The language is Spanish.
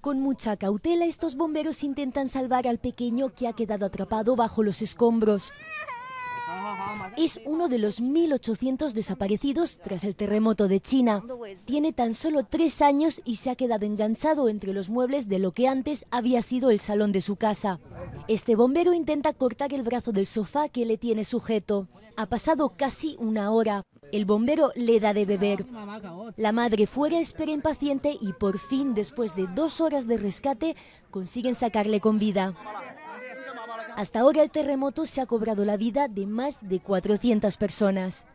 Con mucha cautela, estos bomberos intentan salvar al pequeño que ha quedado atrapado bajo los escombros. Es uno de los 1.800 desaparecidos tras el terremoto de China. Tiene tan solo tres años y se ha quedado enganchado entre los muebles de lo que antes había sido el salón de su casa. Este bombero intenta cortar el brazo del sofá que le tiene sujeto. Ha pasado casi una hora. El bombero le da de beber. La madre fuera espera impaciente y por fin, después de dos horas de rescate, consiguen sacarle con vida. Hasta ahora el terremoto se ha cobrado la vida de más de 400 personas.